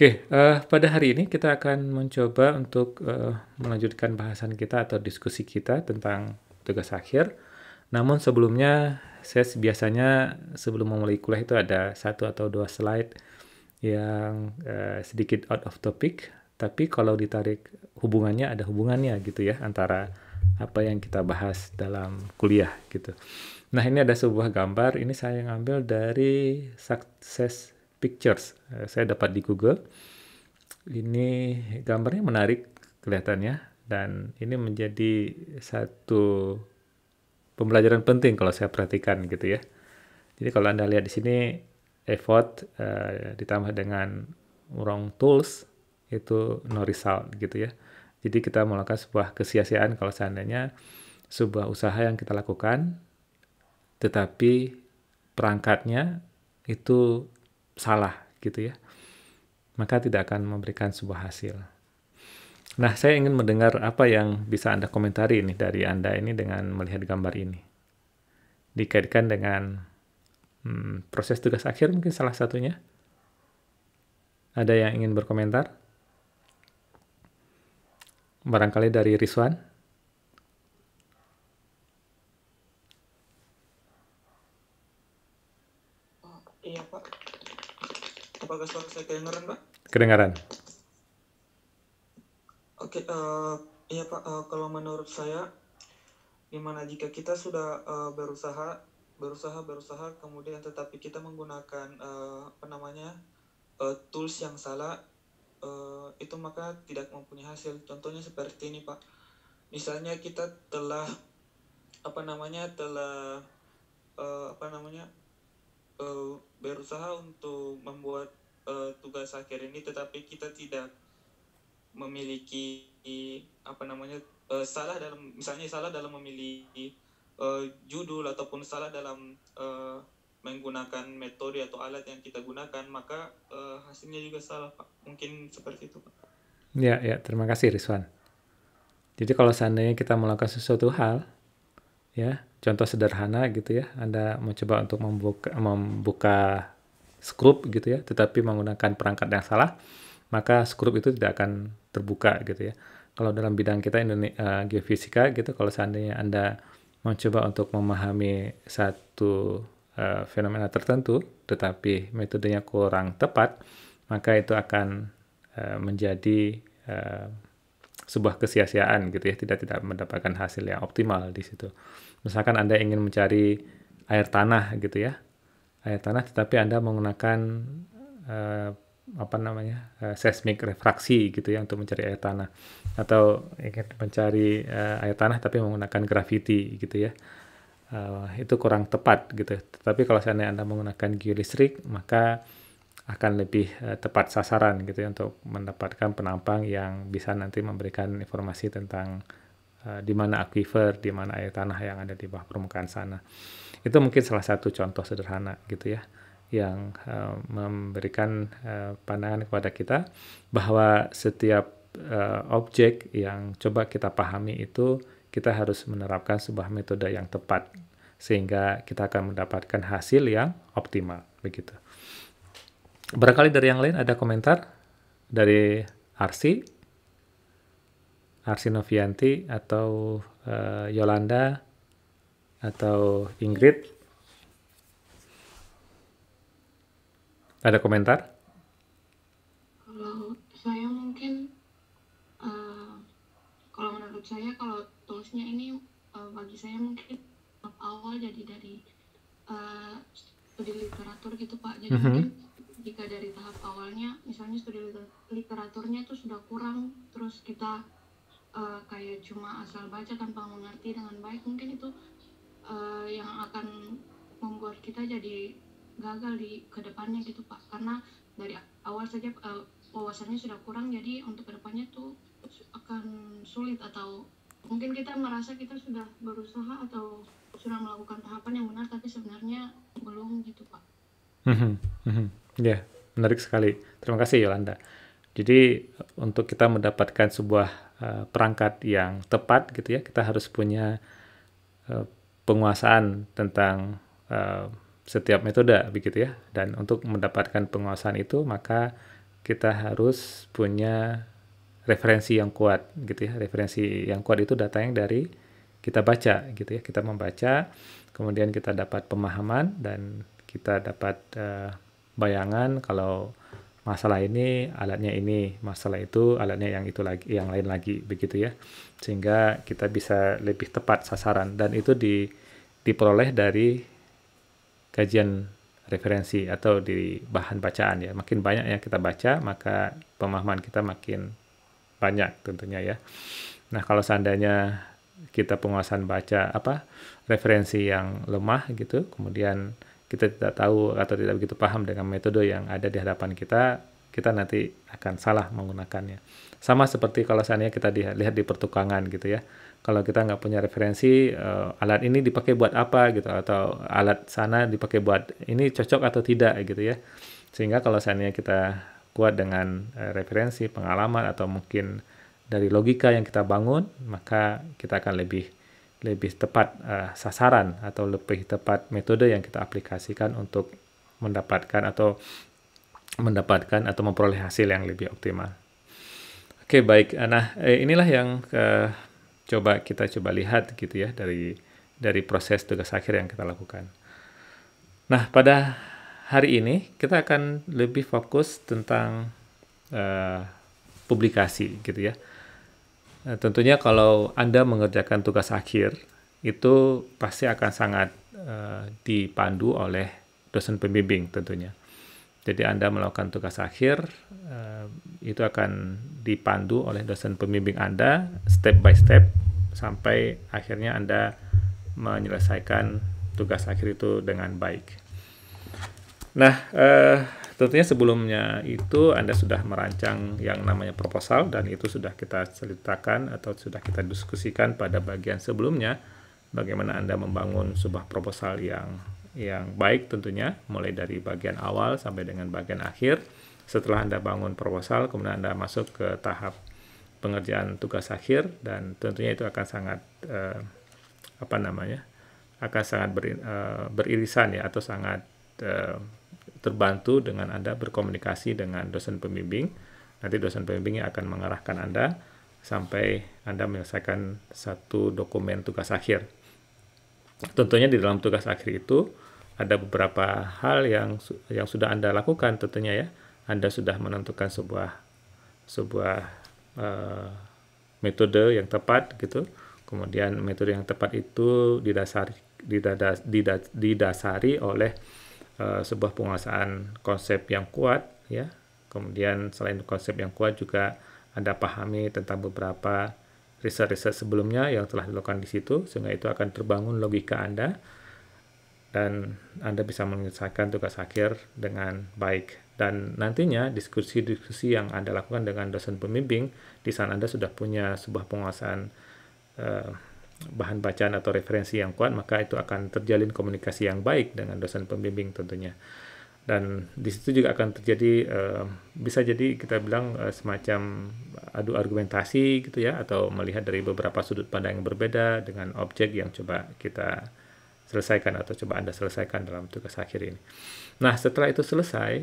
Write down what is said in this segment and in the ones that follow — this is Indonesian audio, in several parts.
Oke, uh, pada hari ini kita akan mencoba untuk uh, melanjutkan bahasan kita atau diskusi kita tentang tugas akhir. Namun sebelumnya, saya biasanya sebelum memulai kuliah itu ada satu atau dua slide yang uh, sedikit out of topic, tapi kalau ditarik hubungannya ada hubungannya gitu ya antara apa yang kita bahas dalam kuliah gitu. Nah ini ada sebuah gambar, ini saya ngambil dari success. Pictures. Eh, saya dapat di Google. Ini gambarnya menarik kelihatannya dan ini menjadi satu pembelajaran penting kalau saya perhatikan gitu ya. Jadi kalau Anda lihat di sini effort uh, ditambah dengan wrong tools itu no result gitu ya. Jadi kita melakukan sebuah kesia kalau seandainya sebuah usaha yang kita lakukan tetapi perangkatnya itu salah gitu ya, maka tidak akan memberikan sebuah hasil. Nah, saya ingin mendengar apa yang bisa Anda komentari ini dari Anda ini dengan melihat gambar ini. Dikaitkan dengan hmm, proses tugas akhir mungkin salah satunya. Ada yang ingin berkomentar? Barangkali dari Rizwan. apakah suara saya kedengaran pak kedengaran oke uh, ya pak uh, kalau menurut saya gimana jika kita sudah uh, berusaha berusaha berusaha kemudian tetapi kita menggunakan uh, apa namanya uh, tools yang salah uh, itu maka tidak mempunyai hasil contohnya seperti ini pak misalnya kita telah apa namanya telah uh, apa namanya uh, berusaha untuk membuat uh, tugas akhir ini tetapi kita tidak memiliki apa namanya uh, salah dalam misalnya salah dalam memilih eh, uh, judul ataupun salah dalam uh, menggunakan metode atau alat yang kita gunakan maka uh, hasilnya juga salah pak mungkin seperti itu pak ya ya terima kasih Rizwan jadi kalau seandainya kita melakukan sesuatu hal ya contoh sederhana gitu ya anda mencoba untuk membuka membuka skrup gitu ya, tetapi menggunakan perangkat yang salah, maka skrup itu tidak akan terbuka gitu ya. Kalau dalam bidang kita Indonesia, uh, eh, geofisika gitu, kalau seandainya Anda mencoba untuk memahami satu uh, fenomena tertentu, tetapi metodenya kurang tepat, maka itu akan uh, menjadi uh, sebuah kesia-siaan gitu ya, tidak tidak mendapatkan hasil yang optimal di situ. Misalkan Anda ingin mencari air tanah gitu ya, air tanah tetapi Anda menggunakan uh, apa namanya uh, seismik refraksi gitu ya untuk mencari air tanah atau ingin mencari uh, air tanah tapi menggunakan gravity gitu ya uh, itu kurang tepat gitu tetapi kalau seandainya anda menggunakan geolistrik maka akan lebih uh, tepat sasaran gitu ya untuk mendapatkan penampang yang bisa nanti memberikan informasi tentang Eh, di mana aquifer, di mana air tanah yang ada di bawah permukaan sana. Itu mungkin salah satu contoh sederhana gitu ya yang uh, memberikan uh, pandangan kepada kita bahwa setiap uh, objek yang coba kita pahami itu kita harus menerapkan sebuah metode yang tepat sehingga kita akan mendapatkan hasil yang optimal begitu. Barangkali dari yang lain ada komentar dari Arsi Arsinovianti atau uh, Yolanda atau Ingrid. Ada komentar? Kalau saya mungkin uh, kalau menurut saya kalau toolsnya ini uh, bagi saya mungkin awal jadi dari uh, studi literatur gitu Pak. Jadi mm -hmm. mungkin jika dari tahap awalnya misalnya studi literaturnya itu sudah kurang terus kita uh, kayak cuma asal baca tanpa mengerti dengan baik mungkin itu uh, yang akan membuat kita jadi gagal di kedepannya gitu pak karena dari awal saja uh, wawasannya sudah kurang jadi untuk kedepannya tuh akan sulit atau mungkin kita merasa kita sudah berusaha atau sudah melakukan tahapan yang benar tapi sebenarnya belum gitu pak. Mhm, mhm. ya menarik sekali terima kasih Yolanda. Jadi untuk kita mendapatkan sebuah Eh, perangkat yang tepat gitu ya kita harus punya eh, penguasaan tentang eh, setiap metode begitu ya dan untuk mendapatkan penguasaan itu maka kita harus punya referensi yang kuat gitu ya referensi yang kuat itu datanya dari kita baca gitu ya kita membaca kemudian kita dapat pemahaman dan kita dapat uh, bayangan kalau masalah ini alatnya ini, masalah itu alatnya yang itu lagi, yang lain lagi begitu ya. Sehingga kita bisa lebih tepat sasaran dan itu di diperoleh dari kajian referensi atau di bahan bacaan ya. Makin banyak yang kita baca, maka pemahaman kita makin banyak tentunya ya. Nah, kalau seandainya kita penguasaan baca apa referensi yang lemah gitu, kemudian kita tidak tahu atau tidak begitu paham dengan metode yang ada di hadapan kita, kita nanti akan salah menggunakannya. Sama seperti kalau seandainya kita lihat di pertukangan gitu ya. Kalau kita nggak punya referensi, uh, alat ini dipakai buat apa gitu, atau alat sana dipakai buat ini cocok atau tidak gitu ya. Sehingga kalau seandainya kita kuat dengan uh, referensi, pengalaman, atau mungkin dari logika yang kita bangun, maka kita akan lebih lebih tepat uh, sasaran atau lebih tepat metode yang kita aplikasikan untuk mendapatkan atau mendapatkan atau memperoleh hasil yang lebih optimal. Oke, baik. Eh, nah, eh, inilah yang uh, coba kita coba lihat gitu ya dari dari proses tugas akhir yang kita lakukan. Nah, pada hari ini kita akan lebih fokus tentang uh, publikasi gitu ya. Nah, tentunya kalau Anda mengerjakan tugas akhir, itu pasti akan sangat uh, dipandu oleh dosen pembimbing tentunya. Jadi Anda melakukan tugas akhir, uh, itu akan dipandu oleh dosen pembimbing Anda step by step sampai akhirnya Anda menyelesaikan tugas akhir itu dengan baik. Nah, uh, Tentunya sebelumnya itu Anda sudah merancang yang namanya proposal dan itu sudah kita ceritakan atau sudah kita diskusikan pada bagian sebelumnya bagaimana Anda membangun sebuah proposal yang yang baik tentunya mulai dari bagian awal sampai dengan bagian akhir. Setelah Anda bangun proposal kemudian Anda masuk ke tahap pengerjaan tugas akhir dan tentunya itu akan sangat eh, apa namanya? akan sangat ber, eh, beririsan ya atau sangat eh, terbantu dengan Anda berkomunikasi dengan dosen pembimbing. Nanti dosen pembimbing akan mengarahkan Anda sampai Anda menyelesaikan satu dokumen tugas akhir. Tentunya di dalam tugas akhir itu ada beberapa hal yang yang sudah Anda lakukan tentunya ya. Anda sudah menentukan sebuah sebuah uh, metode yang tepat gitu. Kemudian metode yang tepat itu didasari didas, didasari oleh Eh, sebuah penguasaan konsep yang kuat ya kemudian selain konsep yang kuat juga anda pahami tentang beberapa riset-riset sebelumnya yang telah dilakukan di situ sehingga itu akan terbangun logika anda dan anda bisa menyelesaikan tugas akhir dengan baik dan nantinya diskusi-diskusi yang anda lakukan dengan dosen pembimbing di sana anda sudah punya sebuah penguasaan uh, bahan bacaan atau referensi yang kuat, maka itu akan terjalin komunikasi yang baik dengan dosen pembimbing tentunya. Dan di situ juga akan terjadi eh, bisa jadi kita bilang eh, semacam adu argumentasi gitu ya atau melihat dari beberapa sudut pandang yang berbeda dengan objek yang coba kita selesaikan atau coba Anda selesaikan dalam tugas akhir ini. Nah, setelah itu selesai,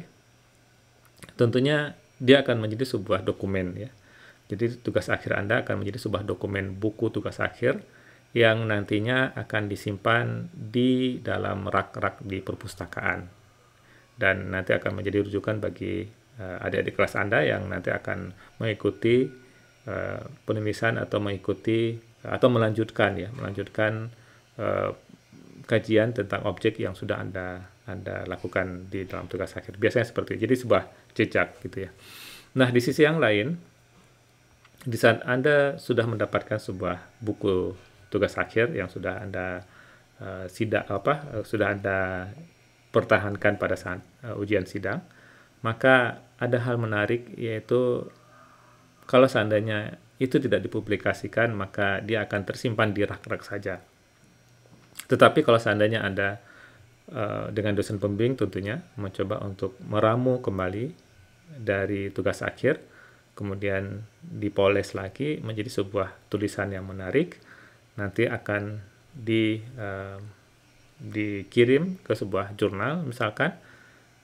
tentunya dia akan menjadi sebuah dokumen ya. Jadi tugas akhir Anda akan menjadi sebuah dokumen buku tugas akhir yang nantinya akan disimpan di dalam rak-rak di perpustakaan dan nanti akan menjadi rujukan bagi eh, adik-adik kelas Anda yang nanti akan mengikuti eh, penulisan atau mengikuti atau melanjutkan ya, melanjutkan eh, kajian tentang objek yang sudah Anda Anda lakukan di dalam tugas akhir. Biasanya seperti itu. Jadi sebuah jejak gitu ya. Nah, di sisi yang lain di saat Anda sudah mendapatkan sebuah buku tugas akhir yang sudah Anda uh, eh, sidak apa uh, sudah Anda pertahankan pada saat uh, ujian sidang, maka ada hal menarik yaitu kalau seandainya itu tidak dipublikasikan maka dia akan tersimpan di rak-rak saja. Tetapi kalau seandainya Anda uh, dengan dosen pembimbing tentunya mencoba untuk meramu kembali dari tugas akhir, kemudian dipoles lagi menjadi sebuah tulisan yang menarik, nanti akan di uh, dikirim ke sebuah jurnal misalkan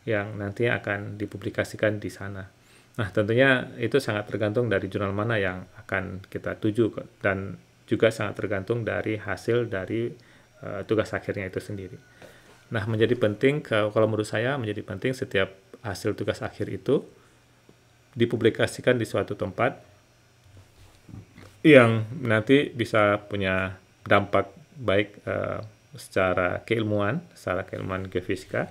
yang nanti akan dipublikasikan di sana. Nah, tentunya itu sangat tergantung dari jurnal mana yang akan kita tuju dan juga sangat tergantung dari hasil dari uh, tugas akhirnya itu sendiri. Nah, menjadi penting kalau menurut saya menjadi penting setiap hasil tugas akhir itu dipublikasikan di suatu tempat yang nanti bisa punya dampak baik uh, secara keilmuan, secara keilmuan geofisika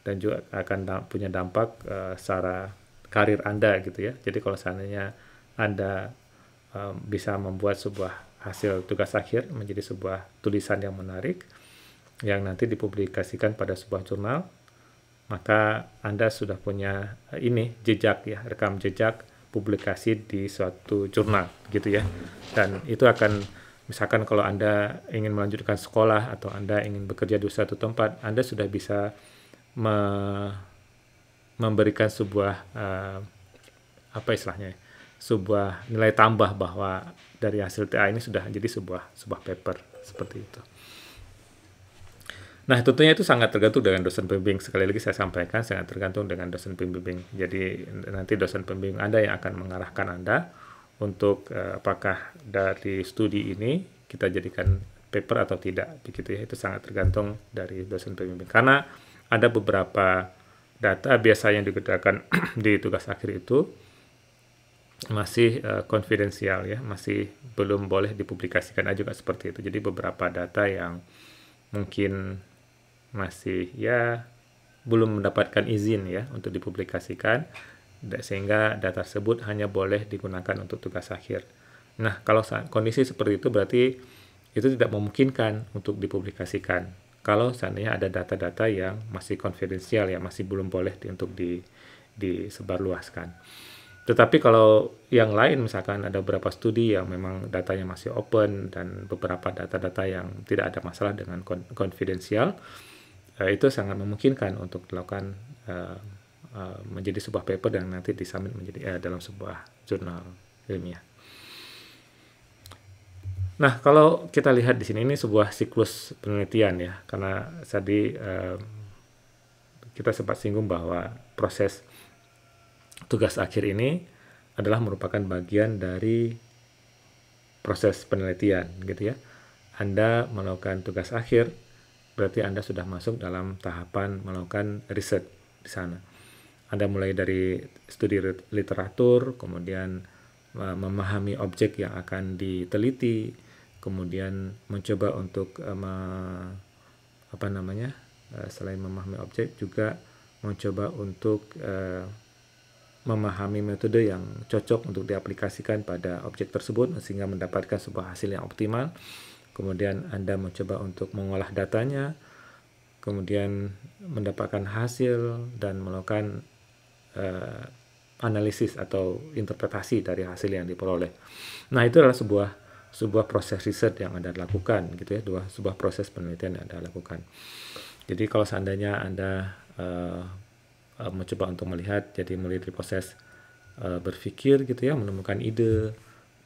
dan juga akan da punya dampak uh, secara karir Anda gitu ya. Jadi kalau seandainya Anda um, bisa membuat sebuah hasil tugas akhir menjadi sebuah tulisan yang menarik yang nanti dipublikasikan pada sebuah jurnal, maka Anda sudah punya ini jejak ya, rekam jejak publikasi di suatu jurnal gitu ya dan itu akan misalkan kalau anda ingin melanjutkan sekolah atau anda ingin bekerja di suatu tempat anda sudah bisa me memberikan sebuah uh, apa istilahnya ya, sebuah nilai tambah bahwa dari hasil TA ini sudah jadi sebuah sebuah paper seperti itu. Nah, tentunya itu sangat tergantung dengan dosen pembimbing. Sekali lagi saya sampaikan, sangat tergantung dengan dosen pembimbing. Jadi nanti dosen pembimbing Anda yang akan mengarahkan Anda untuk uh, apakah dari studi ini kita jadikan paper atau tidak. Begitu ya, itu sangat tergantung dari dosen pembimbing. Karena ada beberapa data biasanya digunakan di tugas akhir itu masih eh, konfidensial uh, ya, masih belum boleh dipublikasikan aja juga seperti itu. Jadi beberapa data yang mungkin masih ya belum mendapatkan izin ya untuk dipublikasikan sehingga data tersebut hanya boleh digunakan untuk tugas akhir. Nah, kalau saat kondisi seperti itu berarti itu tidak memungkinkan untuk dipublikasikan. Kalau seandainya ada data-data yang masih konfidensial ya, masih belum boleh di, untuk di, disebarluaskan. Tetapi kalau yang lain misalkan ada beberapa studi yang memang datanya masih open dan beberapa data-data yang tidak ada masalah dengan konfidensial, Eh, itu sangat memungkinkan untuk dilakukan uh, uh, menjadi sebuah paper dan nanti disamit menjadi uh, dalam sebuah jurnal ilmiah. Nah, kalau kita lihat di sini ini sebuah siklus penelitian ya, karena tadi uh, kita sempat singgung bahwa proses tugas akhir ini adalah merupakan bagian dari proses penelitian gitu ya. Anda melakukan tugas akhir, berarti Anda sudah masuk dalam tahapan melakukan riset di sana. Anda mulai dari studi literatur, kemudian e, memahami objek yang akan diteliti, kemudian mencoba untuk e, apa namanya e, selain memahami objek juga mencoba untuk memahami metode yang cocok untuk diaplikasikan pada objek tersebut sehingga mendapatkan sebuah hasil yang optimal kemudian Anda mencoba untuk mengolah datanya, kemudian mendapatkan hasil dan melakukan uh, analisis atau interpretasi dari hasil yang diperoleh. Nah, itu adalah sebuah sebuah proses riset yang Anda lakukan gitu ya, dua sebuah proses penelitian yang Anda lakukan. Jadi kalau seandainya Anda uh, mencoba untuk melihat jadi melalui proses uh, berpikir gitu ya, menemukan ide,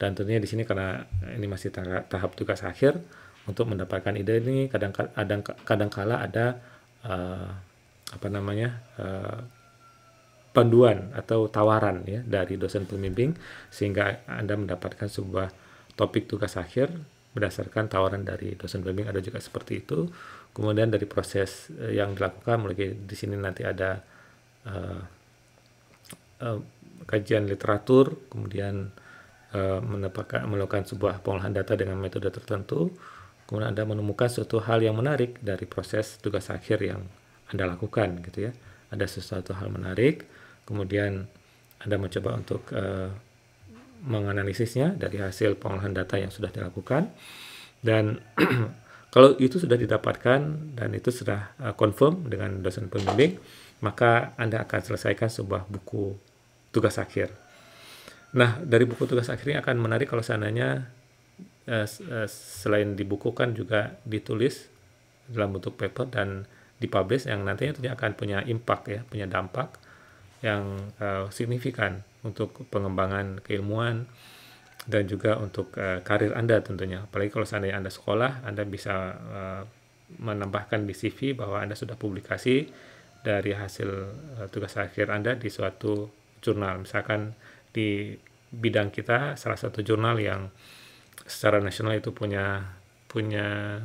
dan tentunya di sini karena ini masih tahap tugas akhir, untuk mendapatkan ide ini kadang kadang kadang kala ada uh, apa namanya uh, panduan atau tawaran ya dari dosen pembimbing sehingga anda mendapatkan sebuah topik tugas akhir berdasarkan tawaran dari dosen pembimbing ada juga seperti itu kemudian dari proses eh, yang dilakukan mulai di sini nanti ada uh, uh, kajian literatur kemudian Eh, melakukan sebuah pengolahan data dengan metode tertentu, kemudian Anda menemukan suatu hal yang menarik dari proses tugas akhir yang Anda lakukan, gitu ya. Ada sesuatu hal menarik, kemudian Anda mencoba untuk uh, menganalisisnya dari hasil pengolahan data yang sudah dilakukan, dan kalau itu sudah didapatkan dan itu sudah uh, confirm dengan dosen pembimbing, maka Anda akan selesaikan sebuah buku tugas akhir Nah, dari buku tugas akhir ini akan menarik kalau seandainya eh, eh, selain dibukukan juga ditulis dalam bentuk paper dan dipublish yang nantinya tentunya akan punya impact ya, punya dampak yang eh, signifikan untuk pengembangan keilmuan dan juga untuk eh, karir Anda tentunya. Apalagi kalau seandainya Anda sekolah, Anda bisa eh, menambahkan di CV bahwa Anda sudah publikasi dari hasil eh, tugas akhir Anda di suatu jurnal, misalkan di bidang kita salah satu jurnal yang secara nasional itu punya punya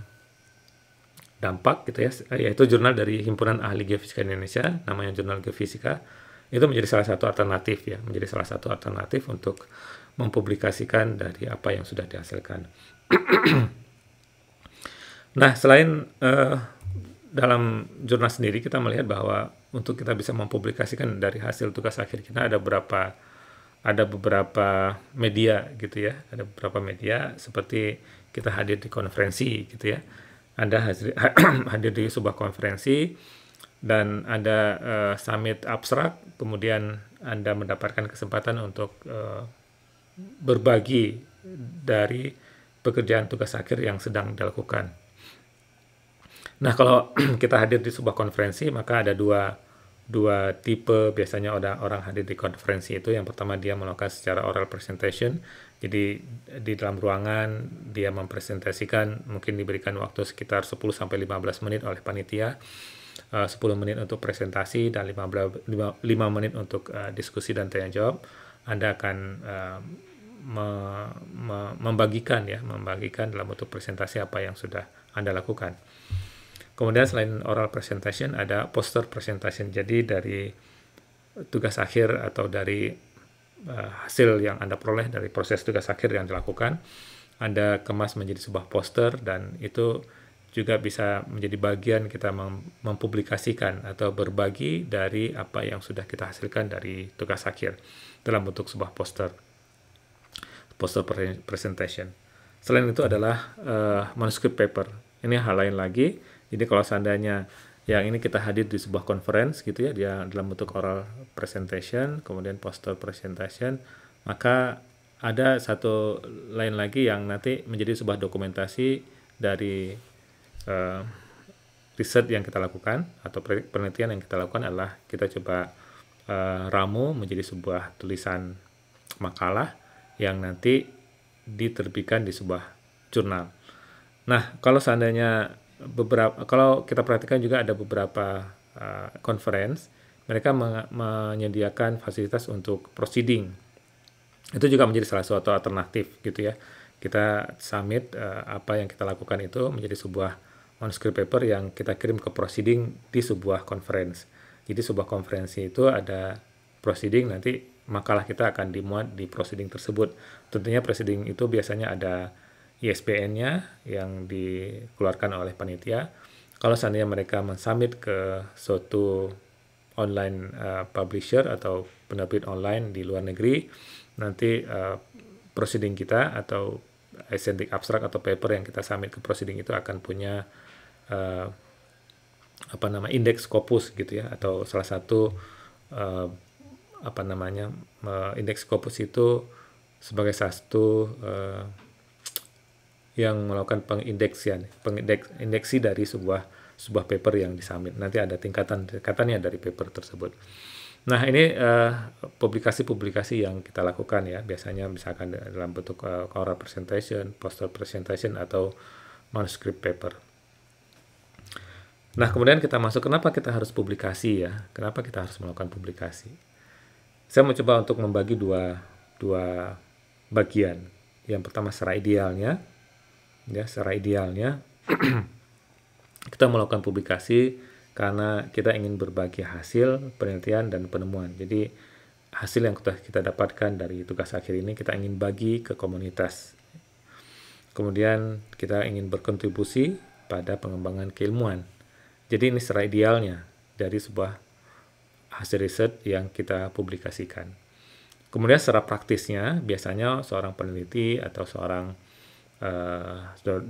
dampak gitu ya yaitu jurnal dari himpunan ahli geofisika Indonesia namanya jurnal geofisika itu menjadi salah satu alternatif ya menjadi salah satu alternatif untuk mempublikasikan dari apa yang sudah dihasilkan nah selain uh, dalam jurnal sendiri kita melihat bahwa untuk kita bisa mempublikasikan dari hasil tugas akhir kita ada beberapa ada beberapa media gitu ya, ada beberapa media seperti kita hadir di konferensi gitu ya, anda hadir, hadir di sebuah konferensi dan anda uh, eh, summit abstrak, kemudian anda mendapatkan kesempatan untuk uh, berbagi dari pekerjaan tugas akhir yang sedang dilakukan. Nah kalau kita hadir di sebuah konferensi maka ada dua dua tipe biasanya ada orang hadir di konferensi itu yang pertama dia melakukan secara oral presentation jadi di dalam ruangan dia mempresentasikan mungkin diberikan waktu sekitar 10 sampai 15 menit oleh panitia eh, uh, 10 menit untuk presentasi dan 15 5, 5 menit untuk eh, diskusi dan tanya jawab Anda akan eh, me, me, membagikan ya membagikan dalam bentuk presentasi apa yang sudah Anda lakukan Kemudian selain oral presentation ada poster presentation. Jadi dari tugas akhir atau dari uh, hasil yang Anda peroleh dari proses tugas akhir yang dilakukan, Anda kemas menjadi sebuah poster dan itu juga bisa menjadi bagian kita mem mempublikasikan atau berbagi dari apa yang sudah kita hasilkan dari tugas akhir dalam bentuk sebuah poster poster pre presentation. Selain itu adalah uh, eh, manuscript paper. Ini hal lain lagi jadi kalau seandainya yang ini kita hadir di sebuah conference gitu ya, dia dalam bentuk oral presentation, kemudian poster presentation, maka ada satu lain lagi yang nanti menjadi sebuah dokumentasi dari uh, eh, riset yang kita lakukan atau penelitian yang kita lakukan adalah kita coba uh, ramu menjadi sebuah tulisan makalah yang nanti diterbitkan di sebuah jurnal. Nah, kalau seandainya beberapa kalau kita perhatikan juga ada beberapa uh, conference mereka menyediakan fasilitas untuk proceeding itu juga menjadi salah satu alternatif gitu ya kita summit uh, apa yang kita lakukan itu menjadi sebuah manuscript paper yang kita kirim ke proceeding di sebuah conference jadi sebuah konferensi itu ada proceeding nanti makalah kita akan dimuat di proceeding tersebut tentunya proceeding itu biasanya ada ISBN-nya yang dikeluarkan oleh panitia. Kalau seandainya mereka mensubmit ke suatu online uh, publisher atau penerbit online di luar negeri, nanti uh, proceeding kita atau scientific abstrak atau paper yang kita submit ke proceeding itu akan punya uh, apa nama indeks Scopus gitu ya atau salah satu uh, apa namanya uh, indeks Scopus itu sebagai satu uh, yang melakukan pengindeksian, pengindeks dari sebuah sebuah paper yang disubmit. Nanti ada tingkatan-tingkatannya dari paper tersebut. Nah, ini eh, publikasi-publikasi uh, yang kita lakukan ya, biasanya misalkan dalam bentuk uh, oral presentation, poster presentation atau manuscript paper. Nah, kemudian kita masuk kenapa kita harus publikasi ya? Kenapa kita harus melakukan publikasi? Saya mau coba untuk membagi dua dua bagian. Yang pertama secara idealnya, ya secara idealnya kita melakukan publikasi karena kita ingin berbagi hasil penelitian dan penemuan. Jadi hasil yang kita, kita dapatkan dari tugas akhir ini kita ingin bagi ke komunitas. Kemudian kita ingin berkontribusi pada pengembangan keilmuan. Jadi ini secara idealnya dari sebuah hasil riset yang kita publikasikan. Kemudian secara praktisnya biasanya seorang peneliti atau seorang Eh,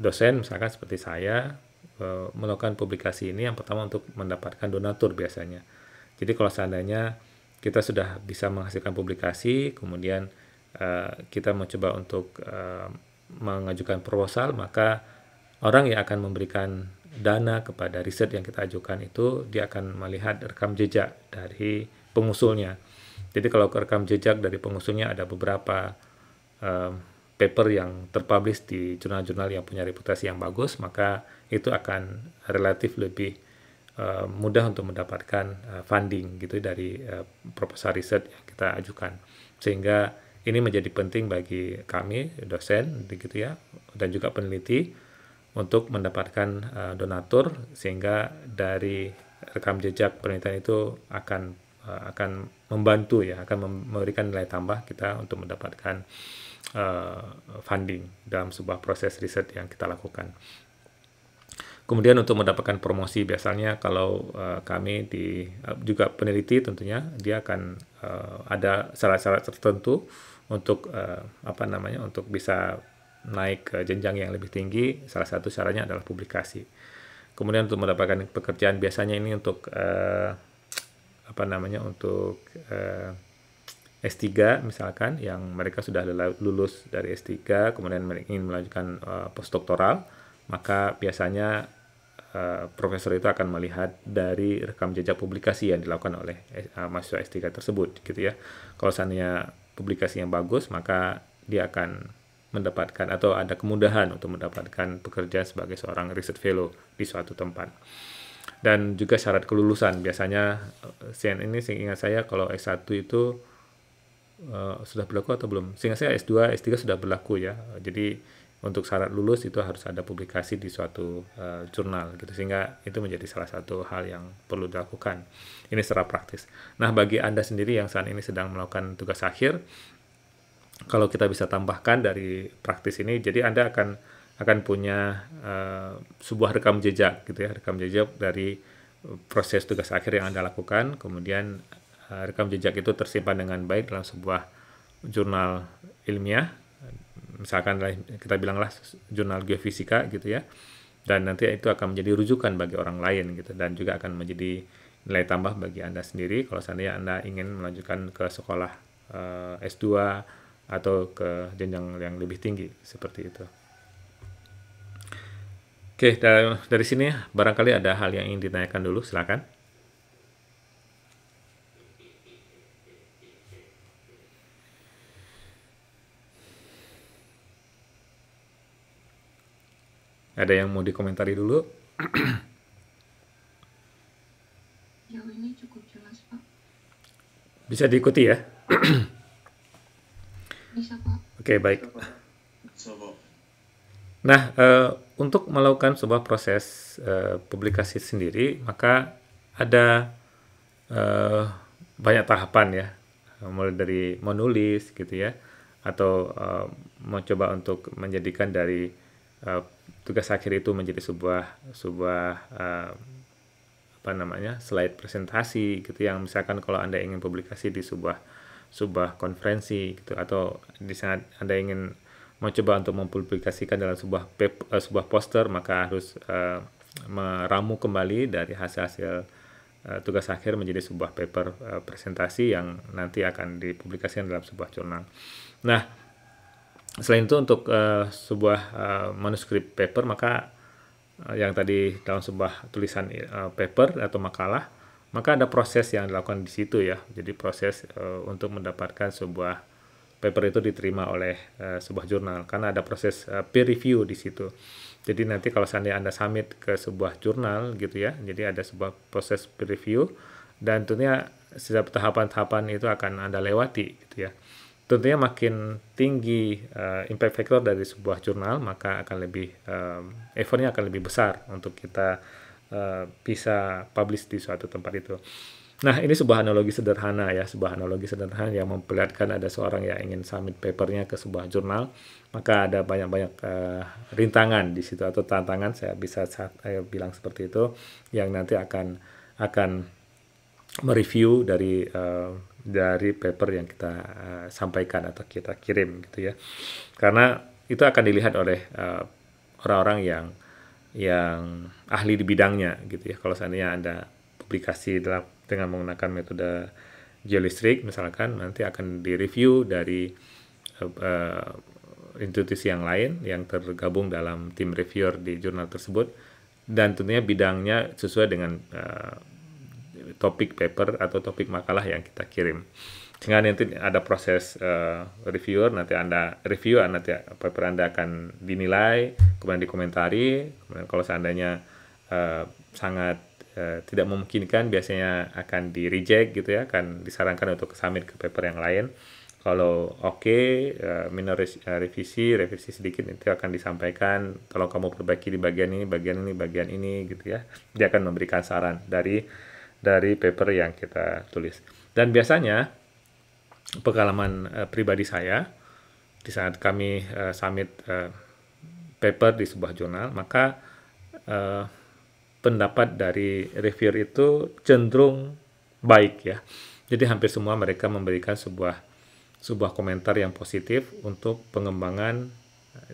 dosen misalkan seperti saya eh, melakukan publikasi ini yang pertama untuk mendapatkan donatur biasanya. Jadi kalau seandainya kita sudah bisa menghasilkan publikasi, kemudian eh, kita mencoba untuk mengajukan proposal, maka orang yang akan memberikan dana kepada riset yang kita ajukan itu dia akan melihat rekam jejak dari pengusulnya. Jadi kalau rekam jejak dari pengusulnya ada beberapa paper yang terpublish di jurnal-jurnal yang punya reputasi yang bagus, maka itu akan relatif lebih uh, mudah untuk mendapatkan uh, funding gitu dari uh, proposal riset yang kita ajukan. Sehingga ini menjadi penting bagi kami dosen gitu ya dan juga peneliti untuk mendapatkan uh, donatur sehingga dari rekam jejak penelitian itu akan uh, akan membantu ya akan memberikan nilai tambah kita untuk mendapatkan uh, funding dalam sebuah proses riset yang kita lakukan. Kemudian untuk mendapatkan promosi biasanya kalau uh, kami di uh, juga peneliti tentunya dia akan uh, ada syarat-syarat tertentu untuk uh, apa namanya untuk bisa naik ke jenjang yang lebih tinggi salah satu caranya adalah publikasi. Kemudian untuk mendapatkan pekerjaan biasanya ini untuk uh, apa namanya untuk S3 misalkan yang mereka sudah lulus dari S3 kemudian mereka ingin melanjutkan uh, postdoktoral maka biasanya uh, profesor itu akan melihat dari rekam jejak publikasi yang dilakukan oleh uh, mahasiswa S3 tersebut gitu ya. Kalau seandainya publikasi yang bagus maka dia akan mendapatkan atau ada kemudahan untuk mendapatkan pekerjaan sebagai seorang riset fellow di suatu tempat dan juga syarat kelulusan. Biasanya CN ini ingat saya kalau S1 itu Eh, sudah berlaku atau belum? Sehingga saya S2, S3 sudah berlaku ya. Jadi untuk syarat lulus itu harus ada publikasi di suatu uh, jurnal gitu sehingga itu menjadi salah satu hal yang perlu dilakukan ini secara praktis. Nah bagi anda sendiri yang saat ini sedang melakukan tugas akhir, kalau kita bisa tambahkan dari praktis ini, jadi anda akan akan punya uh, sebuah rekam jejak gitu ya rekam jejak dari proses tugas akhir yang anda lakukan, kemudian Eh, rekam jejak itu tersimpan dengan baik dalam sebuah jurnal ilmiah misalkan kita bilanglah jurnal geofisika gitu ya dan nanti itu akan menjadi rujukan bagi orang lain gitu dan juga akan menjadi nilai tambah bagi anda sendiri kalau seandainya anda ingin melanjutkan ke sekolah eh, S2 atau ke jenjang yang lebih tinggi seperti itu. Oke, dari, dari sini barangkali ada hal yang ingin ditanyakan dulu, silakan. Ada yang mau dikomentari dulu? Jauh ini cukup jelas, Pak. Bisa diikuti ya? Bisa, Pak. Oke, okay, baik. Nah, e, untuk melakukan sebuah proses e, publikasi sendiri, maka ada e, banyak tahapan ya, mulai dari menulis gitu ya, atau e, mencoba untuk menjadikan dari e, tugas akhir itu menjadi sebuah sebuah uh, apa namanya slide presentasi gitu yang misalkan kalau anda ingin publikasi di sebuah sebuah konferensi gitu atau di saat anda ingin mencoba untuk mempublikasikan dalam sebuah paper, uh, eh, sebuah poster maka harus uh, meramu kembali dari hasil-hasil uh, tugas akhir menjadi sebuah paper uh, presentasi yang nanti akan dipublikasikan dalam sebuah jurnal. Nah, selain itu untuk uh, sebuah uh, manuskrip paper maka uh, yang tadi dalam sebuah tulisan uh, paper atau makalah maka ada proses yang dilakukan di situ ya jadi proses uh, untuk mendapatkan sebuah paper itu diterima oleh uh, sebuah jurnal karena ada proses uh, peer review di situ. Jadi nanti kalau seandainya Anda submit ke sebuah jurnal gitu ya, jadi ada sebuah proses peer review dan tentunya setiap tahapan-tahapan itu akan Anda lewati gitu ya tentunya makin tinggi uh, impact factor dari sebuah jurnal maka akan lebih um, effortnya akan lebih besar untuk kita uh, bisa publish di suatu tempat itu. Nah, ini sebuah analogi sederhana ya, sebuah analogi sederhana yang memperlihatkan ada seorang yang ingin submit papernya ke sebuah jurnal, maka ada banyak-banyak uh, rintangan di situ atau tantangan saya bisa saya bilang seperti itu yang nanti akan akan mereview dari uh, dari paper yang kita uh, sampaikan atau kita kirim gitu ya karena itu akan dilihat oleh orang eh, orang-orang yang yang ahli di bidangnya gitu ya kalau seandainya anda publikasi dalam, dengan menggunakan metode geolistrik misalkan nanti akan direview dari uh, uh, institusi yang lain yang tergabung dalam tim reviewer di jurnal tersebut dan tentunya bidangnya sesuai dengan uh, topik paper atau topik makalah yang kita kirim. Sehingga nanti ada proses uh, eh, reviewer, nanti Anda review, nanti paper Anda akan dinilai, kemudian dikomentari, kemudian kalau seandainya uh, sangat uh, tidak memungkinkan, biasanya akan di reject gitu ya, akan disarankan untuk submit ke paper yang lain kalau oke okay, minor revisi revisi sedikit itu akan disampaikan kalau kamu perbaiki di bagian ini bagian ini bagian ini gitu ya dia akan memberikan saran dari dari paper yang kita tulis. Dan biasanya pengalaman uh, pribadi saya di saat kami uh, submit uh, paper di sebuah jurnal, maka uh, pendapat dari reviewer itu cenderung baik ya. Jadi hampir semua mereka memberikan sebuah sebuah komentar yang positif untuk pengembangan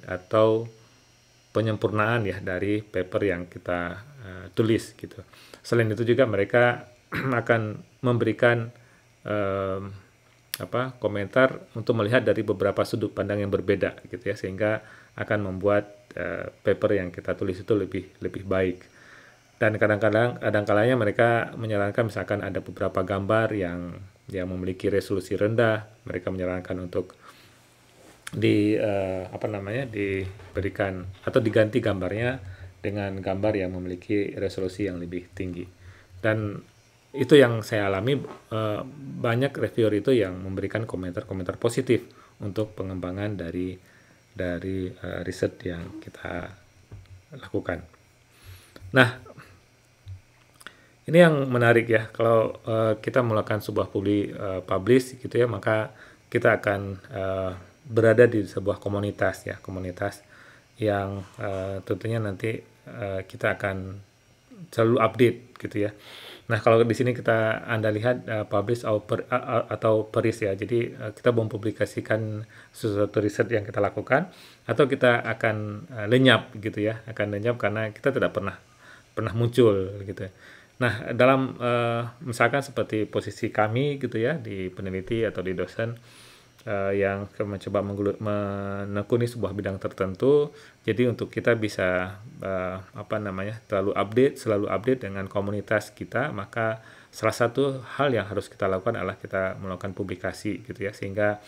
atau penyempurnaan ya dari paper yang kita uh, tulis gitu. Selain itu juga mereka akan memberikan eh, apa komentar untuk melihat dari beberapa sudut pandang yang berbeda gitu ya sehingga akan membuat eh, paper yang kita tulis itu lebih lebih baik dan kadang-kadang kadang-kalanya mereka menyarankan misalkan ada beberapa gambar yang yang memiliki resolusi rendah mereka menyarankan untuk di uh, apa namanya diberikan atau diganti gambarnya dengan gambar yang memiliki resolusi yang lebih tinggi. Dan itu yang saya alami eh, banyak reviewer itu yang memberikan komentar-komentar positif untuk pengembangan dari dari eh, riset yang kita lakukan. Nah, ini yang menarik ya. Kalau eh, kita melakukan sebuah publik gitu ya, maka kita akan berada di sebuah komunitas ya, komunitas yang tentunya nanti Eh, kita akan selalu update gitu ya. Nah kalau di sini kita anda lihat uh, publish atau, per, uh, atau peris ya. Jadi uh, kita mempublikasikan sesuatu riset yang kita lakukan atau kita akan uh, lenyap gitu ya, akan lenyap karena kita tidak pernah pernah muncul gitu. Ya. Nah dalam uh, misalkan seperti posisi kami gitu ya di peneliti atau di dosen uh, yang mencoba menggulut, menekuni sebuah bidang tertentu. Jadi untuk kita bisa uh, apa namanya terlalu update, selalu update dengan komunitas kita, maka salah satu hal yang harus kita lakukan adalah kita melakukan publikasi gitu ya sehingga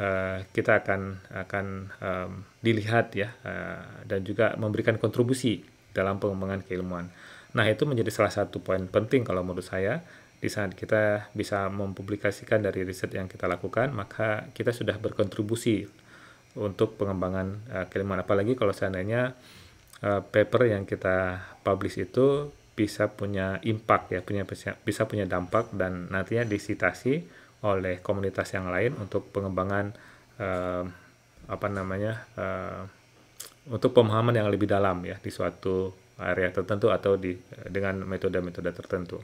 uh, kita akan akan um, dilihat ya uh, dan juga memberikan kontribusi dalam pengembangan keilmuan. Nah, itu menjadi salah satu poin penting kalau menurut saya di saat kita bisa mempublikasikan dari riset yang kita lakukan, maka kita sudah berkontribusi untuk pengembangan uh, eh, kiriman. Apalagi kalau seandainya uh, paper yang kita publish itu bisa punya impact ya, punya bisa punya dampak dan nantinya disitasi oleh komunitas yang lain untuk pengembangan uh, apa namanya uh, untuk pemahaman yang lebih dalam ya di suatu area tertentu atau di dengan metode-metode tertentu.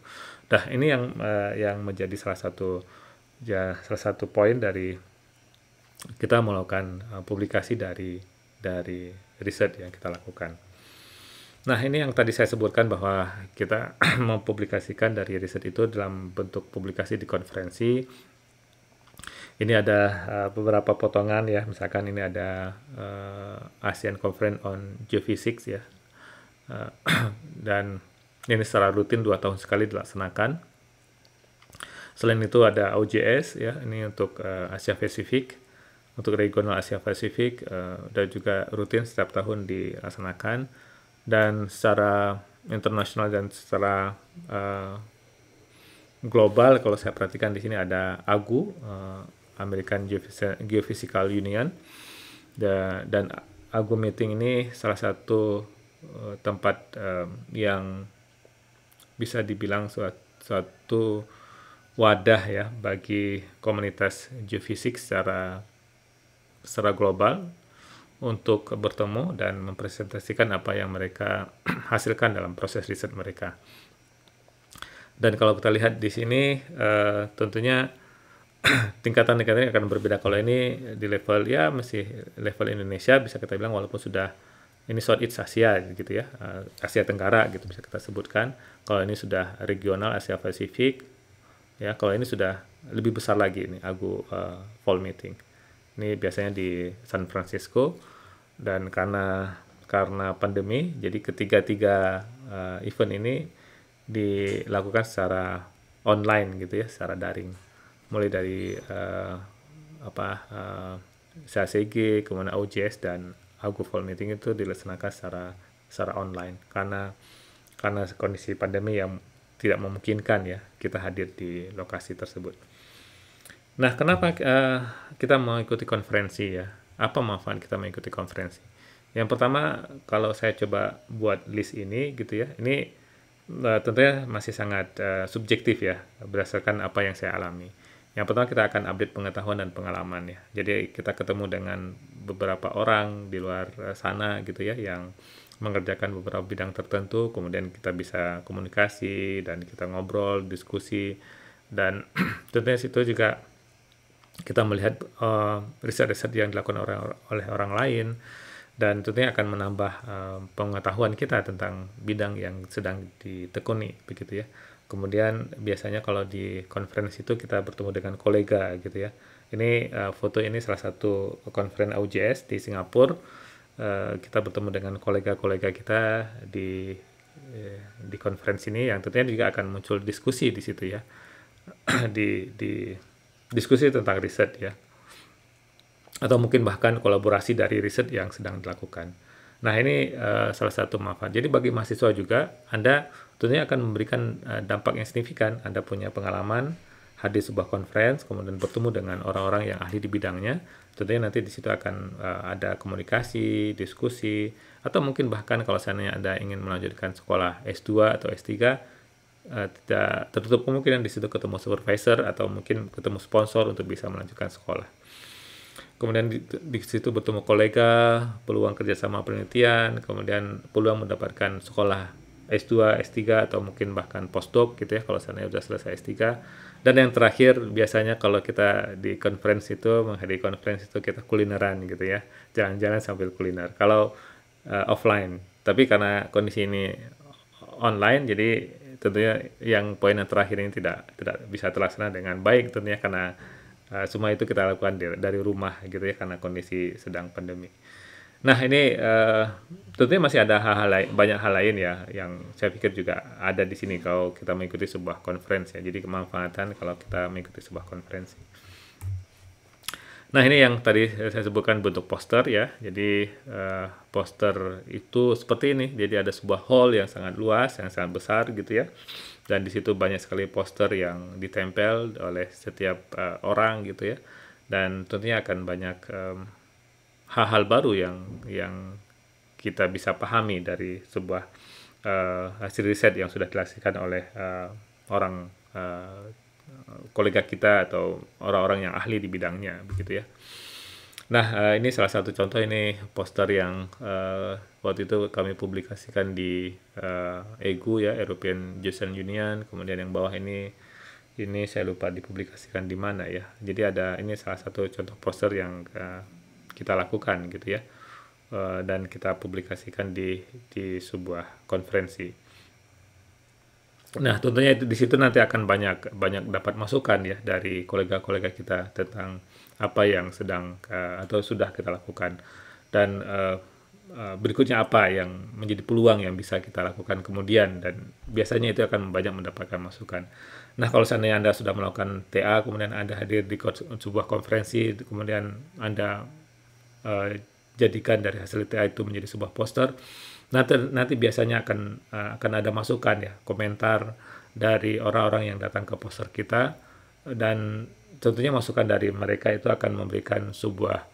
Nah, ini yang uh, yang menjadi salah satu ya salah satu poin dari kita melakukan uh, publikasi dari dari riset yang kita lakukan. Nah, ini yang tadi saya sebutkan bahwa kita mempublikasikan dari riset itu dalam bentuk publikasi di konferensi. Ini ada uh, beberapa potongan ya, misalkan ini ada uh, ASEAN Conference on Geophysics ya. Uh, dan ini secara rutin dua tahun sekali dilaksanakan. Selain itu ada OJS ya, ini untuk uh, Asia Pasifik, untuk regional Asia Pasifik uh, eh, dan juga rutin setiap tahun dilaksanakan dan secara internasional dan secara uh, global kalau saya perhatikan di sini ada AGU uh, American Geophysical Union da, dan AGU meeting ini salah satu uh, tempat uh, yang bisa dibilang suatu, suatu wadah ya bagi komunitas geofisik secara secara global untuk bertemu dan mempresentasikan apa yang mereka hasilkan dalam proses riset mereka. Dan kalau kita lihat di sini, uh, tentunya tingkatan-tingkatannya akan berbeda. Kalau ini di level ya masih level Indonesia bisa kita bilang walaupun sudah ini Southeast Asia gitu ya, eh, Asia Tenggara gitu bisa kita sebutkan. Kalau ini sudah regional Asia Pasifik, ya kalau ini sudah lebih besar lagi ini Agu uh, Fall Meeting. Ini biasanya di San Francisco dan karena karena pandemi, jadi ketiga-tiga uh, event ini dilakukan secara online gitu ya, secara daring. Mulai dari uh, apa uh, CACG, kemudian OJS dan aku fall meeting itu dilaksanakan secara secara online karena karena kondisi pandemi yang tidak memungkinkan ya kita hadir di lokasi tersebut. Nah, kenapa uh, kita mengikuti konferensi ya? Apa manfaat kita mengikuti konferensi? Yang pertama, kalau saya coba buat list ini gitu ya, ini uh, tentunya masih sangat uh, subjektif ya, berdasarkan apa yang saya alami. Yang pertama kita akan update pengetahuan dan pengalaman ya. Jadi kita ketemu dengan beberapa orang di luar eh, sana gitu ya yang mengerjakan beberapa bidang tertentu kemudian kita bisa komunikasi dan kita ngobrol diskusi dan tentunya situ juga kita melihat riset eh, riset-riset yang dilakukan orang, oleh orang lain dan tentunya akan menambah uh, pengetahuan kita tentang bidang yang sedang ditekuni begitu ya kemudian biasanya kalau di konferensi itu kita bertemu dengan kolega gitu ya ini uh, foto ini salah satu konferensi AUJS di Singapura. Uh, kita bertemu dengan kolega-kolega kita di eh, di konferensi ini yang tentunya juga akan muncul diskusi di situ ya. di di diskusi tentang riset ya. Atau mungkin bahkan kolaborasi dari riset yang sedang dilakukan. Nah, ini uh, salah satu manfaat. Jadi bagi mahasiswa juga Anda tentunya akan memberikan uh, dampak yang signifikan. Anda punya pengalaman hadir sebuah conference, kemudian bertemu dengan orang-orang yang ahli di bidangnya, tentunya nanti di situ akan uh, ada komunikasi, diskusi, atau mungkin bahkan kalau seandainya Anda ingin melanjutkan sekolah S2 atau S3, uh, eh, tidak tertutup kemungkinan di situ ketemu supervisor atau mungkin ketemu sponsor untuk bisa melanjutkan sekolah. Kemudian di, di situ bertemu kolega, peluang kerjasama penelitian, kemudian peluang mendapatkan sekolah S2, S3, atau mungkin bahkan postdoc gitu ya, kalau seandainya sudah selesai S3, dan yang terakhir biasanya kalau kita di conference itu menghadiri conference itu kita kulineran gitu ya, jalan-jalan sambil kuliner. Kalau uh, offline, tapi karena kondisi ini online, jadi tentunya yang poin yang terakhir ini tidak tidak bisa terlaksana dengan baik tentunya karena uh, semua itu kita lakukan dari rumah gitu ya karena kondisi sedang pandemi. Nah ini uh, tentunya masih ada hal-hal lain, banyak hal lain ya yang saya pikir juga ada di sini kalau kita mengikuti sebuah konferensi ya. Jadi kemanfaatan kalau kita mengikuti sebuah konferensi. Nah ini yang tadi saya sebutkan bentuk poster ya. Jadi uh, poster itu seperti ini. Jadi ada sebuah hall yang sangat luas, yang sangat besar gitu ya. Dan di situ banyak sekali poster yang ditempel oleh setiap uh, orang gitu ya. Dan tentunya akan banyak um, hal-hal baru yang yang kita bisa pahami dari sebuah uh, hasil riset yang sudah dilaksanakan oleh uh, orang uh, kolega kita atau orang-orang yang ahli di bidangnya begitu ya. Nah uh, ini salah satu contoh ini poster yang uh, waktu itu kami publikasikan di uh, EGU ya European Justice Union. Kemudian yang bawah ini ini saya lupa dipublikasikan di mana ya. Jadi ada ini salah satu contoh poster yang uh, kita lakukan gitu ya eh, dan kita publikasikan di di sebuah konferensi. Nah tentunya di situ nanti akan banyak banyak dapat masukan ya dari kolega-kolega kita tentang apa yang sedang eh, atau sudah kita lakukan dan eh, berikutnya apa yang menjadi peluang yang bisa kita lakukan kemudian dan biasanya itu akan banyak mendapatkan masukan. Nah kalau seandainya Anda sudah melakukan TA kemudian Anda hadir di sebuah konferensi kemudian Anda Eh, jadikan dari hasil TA itu menjadi sebuah poster. Nanti, nanti biasanya akan uh, akan ada masukan ya, komentar dari orang-orang yang datang ke poster kita dan tentunya masukan dari mereka itu akan memberikan sebuah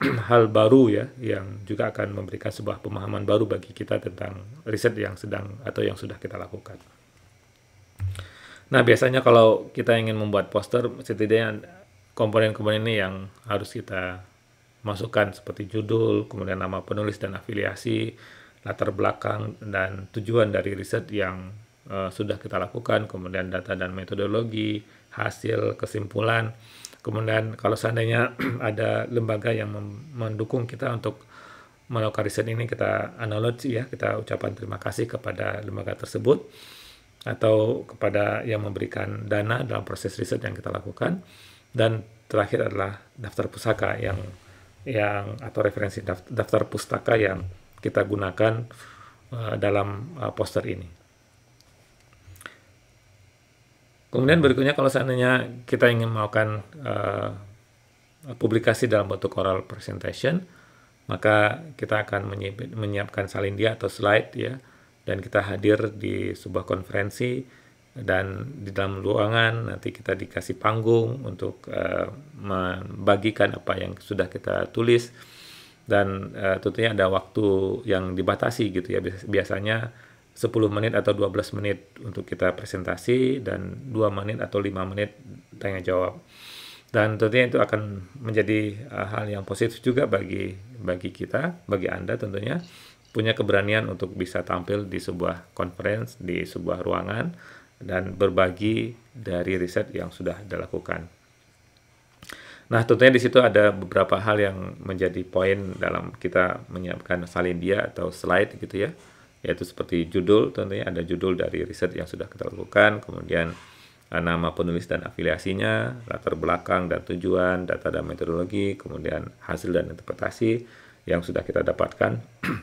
hal baru ya yang juga akan memberikan sebuah pemahaman baru bagi kita tentang riset yang sedang atau yang sudah kita lakukan. Nah, biasanya kalau kita ingin membuat poster setidaknya komponen-komponen ini yang harus kita masukan seperti judul, kemudian nama penulis dan afiliasi, latar belakang dan tujuan dari riset yang uh, sudah kita lakukan, kemudian data dan metodologi, hasil, kesimpulan. Kemudian kalau seandainya ada lembaga yang mendukung kita untuk melakukan riset ini kita analogi ya, kita ucapkan terima kasih kepada lembaga tersebut atau kepada yang memberikan dana dalam proses riset yang kita lakukan. Dan terakhir adalah daftar pusaka yang yang atau referensi daftar, daftar pustaka yang kita gunakan uh, dalam uh, poster ini. Kemudian berikutnya kalau seandainya kita ingin melakukan uh, publikasi dalam bentuk oral presentation, maka kita akan menyiapkan salindia atau slide ya, dan kita hadir di sebuah konferensi dan di dalam ruangan nanti kita dikasih panggung untuk uh, membagikan apa yang sudah kita tulis dan uh, tentunya ada waktu yang dibatasi gitu ya biasanya 10 menit atau 12 menit untuk kita presentasi dan 2 menit atau 5 menit tanya jawab dan tentunya itu akan menjadi uh, hal yang positif juga bagi bagi kita bagi Anda tentunya punya keberanian untuk bisa tampil di sebuah conference di sebuah ruangan dan berbagi dari riset yang sudah dilakukan. Nah, tentunya di situ ada beberapa hal yang menjadi poin dalam kita menyiapkan dia atau slide gitu ya. Yaitu seperti judul, tentunya ada judul dari riset yang sudah kita lakukan, kemudian eh, nama penulis dan afiliasinya, latar belakang dan tujuan, data dan metodologi, kemudian hasil dan interpretasi yang sudah kita dapatkan.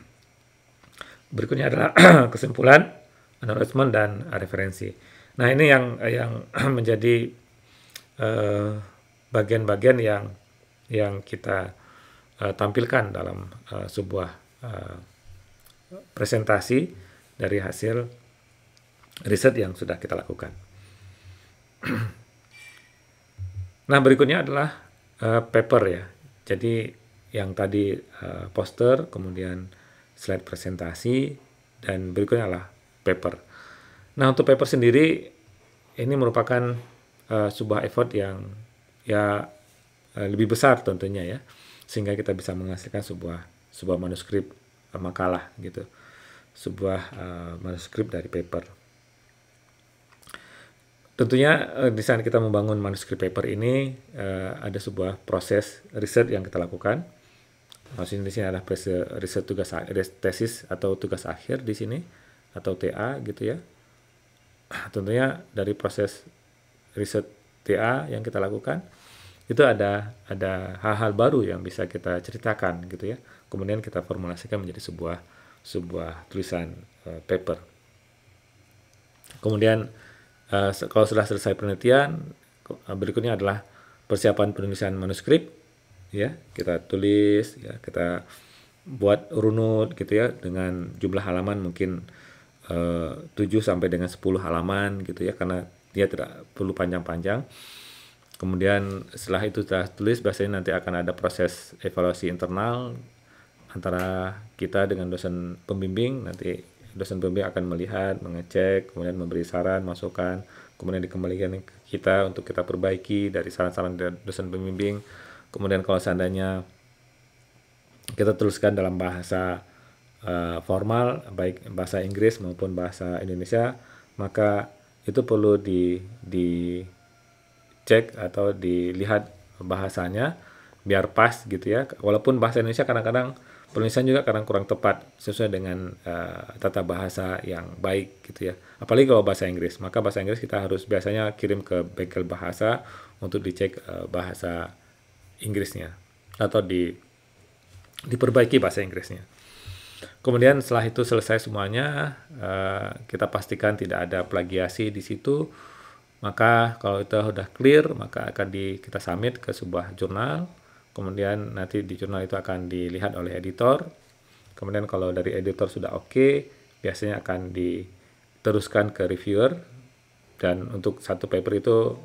Berikutnya adalah kesimpulan announcement dan referensi. Nah ini yang yang menjadi eh, bagian-bagian uh, yang yang kita uh, tampilkan dalam uh, sebuah uh, presentasi dari hasil riset yang sudah kita lakukan. nah berikutnya adalah uh, paper ya. Jadi yang tadi uh, poster, kemudian slide presentasi, dan berikutnya adalah paper. Nah untuk paper sendiri ini merupakan uh, sebuah effort yang ya uh, lebih besar tentunya ya sehingga kita bisa menghasilkan sebuah sebuah manuskrip uh, makalah gitu sebuah uh, manuskrip dari paper. Tentunya di saat kita membangun manuskrip paper ini uh, ada sebuah proses riset yang kita lakukan. Maksudnya di sini adalah riset tugas tesis atau tugas akhir di sini atau TA gitu ya. Ah, tentunya dari proses riset TA yang kita lakukan itu ada ada hal-hal baru yang bisa kita ceritakan gitu ya. Kemudian kita formulasikan menjadi sebuah sebuah tulisan uh, paper. Kemudian uh, kalau sudah selesai penelitian eh, berikutnya adalah persiapan penulisan manuskrip ya kita tulis ya kita buat runut gitu ya dengan jumlah halaman mungkin 7 eh, sampai dengan 10 halaman gitu ya karena dia tidak perlu panjang-panjang. Kemudian setelah itu telah tulis biasanya nanti akan ada proses evaluasi internal antara kita dengan dosen pembimbing nanti dosen pembimbing akan melihat, mengecek, kemudian memberi saran, masukan, kemudian dikembalikan ke kita untuk kita perbaiki dari saran-saran dosen pembimbing. Kemudian kalau seandainya kita teruskan dalam bahasa uh, formal baik bahasa Inggris maupun bahasa Indonesia maka itu perlu di di cek atau dilihat bahasanya biar pas gitu ya walaupun bahasa Indonesia kadang-kadang penulisan juga kadang kurang tepat sesuai dengan uh, tata bahasa yang baik gitu ya. Apalagi kalau bahasa Inggris, maka bahasa Inggris kita harus biasanya kirim ke bengkel bahasa untuk dicek uh, bahasa Inggrisnya atau di diperbaiki bahasa Inggrisnya. Kemudian setelah itu selesai semuanya, uh, kita pastikan tidak ada plagiasi di situ. Maka kalau itu sudah clear, maka akan di, kita submit ke sebuah jurnal. Kemudian nanti di jurnal itu akan dilihat oleh editor. Kemudian kalau dari editor sudah oke, okay, biasanya akan diteruskan ke reviewer. Dan untuk satu paper itu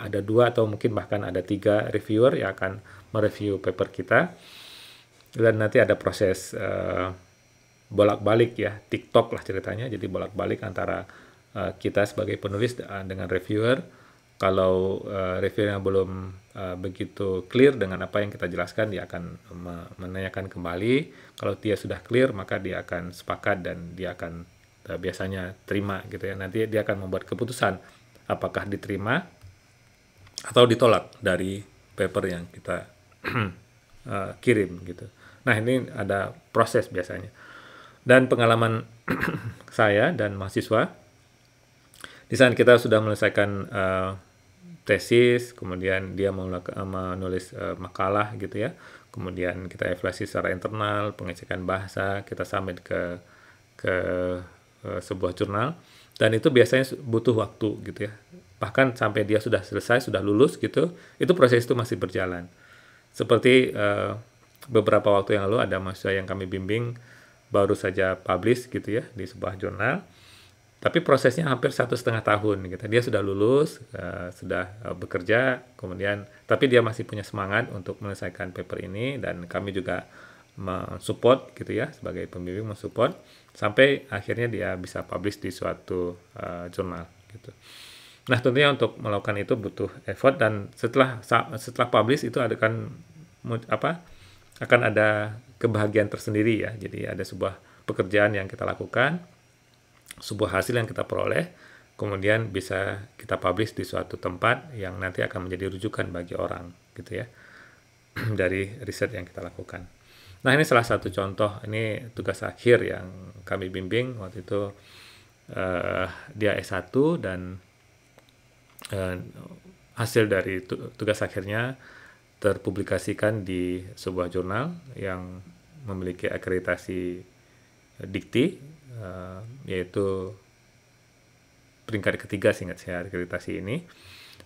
ada dua atau mungkin bahkan ada tiga reviewer yang akan mereview paper kita dan nanti ada proses uh, bolak-balik ya TikTok lah ceritanya jadi bolak-balik antara uh, kita sebagai penulis eh, dengan reviewer kalau uh, reviewnya belum uh, begitu clear dengan apa yang kita jelaskan dia akan menanyakan kembali kalau dia sudah clear maka dia akan sepakat dan dia akan uh, biasanya terima gitu ya nanti dia akan membuat keputusan apakah diterima atau ditolak dari paper yang kita uh, kirim gitu Nah ini ada proses biasanya. Dan pengalaman saya dan mahasiswa, di saat kita sudah menyelesaikan uh, tesis, kemudian dia eh, menulis uh, makalah gitu ya, kemudian kita evaluasi secara internal, pengecekan bahasa, kita submit ke ke uh, sebuah jurnal, dan itu biasanya butuh waktu gitu ya. Bahkan sampai dia sudah selesai, sudah lulus gitu, itu proses itu masih berjalan. Seperti uh, beberapa waktu yang lalu ada mahasiswa yang kami bimbing baru saja publish gitu ya di sebuah jurnal tapi prosesnya hampir satu setengah tahun gitu dia sudah lulus uh, sudah uh, bekerja kemudian tapi dia masih punya semangat untuk menyelesaikan paper ini dan kami juga mensupport gitu ya sebagai pembimbing mensupport sampai akhirnya dia bisa publish di suatu uh, jurnal gitu nah tentunya untuk melakukan itu butuh effort dan setelah setelah publish itu ada kan apa akan ada kebahagiaan tersendiri ya. Jadi ada sebuah pekerjaan yang kita lakukan, sebuah hasil yang kita peroleh, kemudian bisa kita publish di suatu tempat yang nanti akan menjadi rujukan bagi orang gitu ya dari riset yang kita lakukan. Nah ini salah satu contoh, ini tugas akhir yang kami bimbing waktu itu uh, dia S1 dan uh, hasil dari tugas akhirnya terpublikasikan di sebuah jurnal yang memiliki akreditasi dikti uh, yaitu peringkat ketiga seingat saya akreditasi ini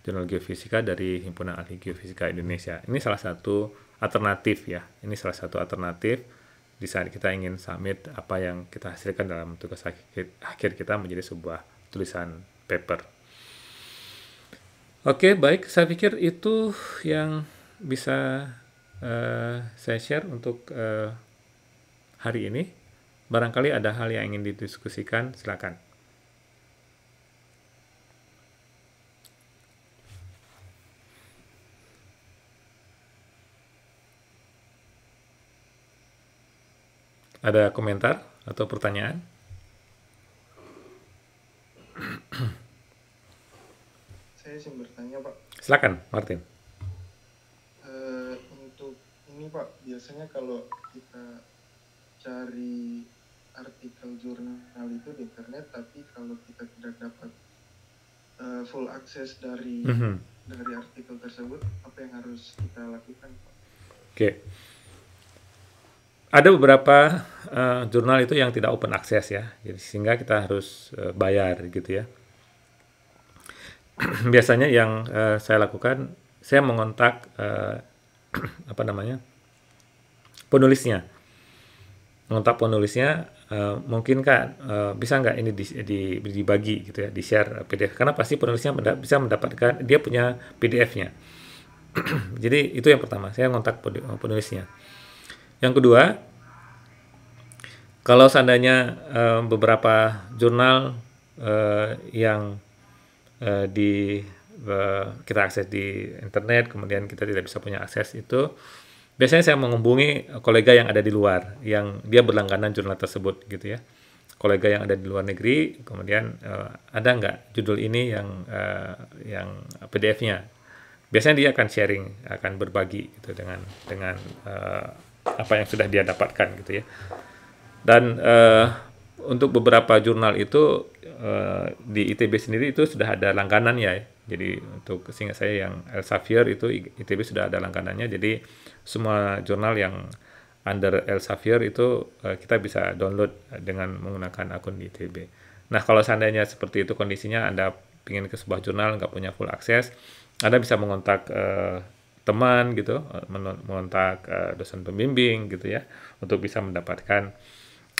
jurnal geofisika dari himpunan ahli geofisika Indonesia ini salah satu alternatif ya ini salah satu alternatif di saat kita ingin submit apa yang kita hasilkan dalam tugas akhir kita menjadi sebuah tulisan paper oke baik saya pikir itu yang bisa uh, saya share untuk uh, hari ini. Barangkali ada hal yang ingin didiskusikan, silakan. Ada komentar atau pertanyaan? Saya ingin bertanya, Pak. Silakan, Martin ini Pak, biasanya kalau kita cari artikel jurnal itu di internet, tapi kalau kita tidak dapat uh, full akses dari mm -hmm. dari artikel tersebut, apa yang harus kita lakukan Oke. Okay. Ada beberapa uh, jurnal itu yang tidak open access ya, jadi sehingga kita harus uh, bayar gitu ya. Biasanya yang uh, saya lakukan, saya mengontak uh, apa namanya penulisnya ngontak penulisnya uh, eh, mungkin kak uh, eh, bisa nggak ini di, di, dibagi gitu ya di share PDF karena pasti penulisnya menda bisa mendapatkan dia punya PDF-nya jadi itu yang pertama saya ngontak eh, penulisnya yang kedua kalau seandainya uh, beberapa jurnal uh, yang uh, di uh, kita akses di internet kemudian kita tidak bisa punya akses itu biasanya saya menghubungi kolega yang ada di luar yang dia berlangganan jurnal tersebut gitu ya kolega yang ada di luar negeri kemudian uh, ada nggak judul ini yang uh, yang PDF-nya biasanya dia akan sharing akan berbagi gitu dengan dengan uh, apa yang sudah dia dapatkan gitu ya dan uh, untuk beberapa jurnal itu uh, di ITB sendiri itu sudah ada langganan, ya jadi untuk seingat saya yang El Safir itu ITB sudah ada langganannya. Jadi semua jurnal yang under El Safir itu uh, kita bisa download eh, dengan menggunakan akun di ITB. Nah kalau seandainya seperti itu kondisinya Anda ingin ke sebuah jurnal nggak punya full akses, Anda bisa mengontak uh, teman gitu, mengontak uh, dosen pembimbing gitu ya, untuk bisa mendapatkan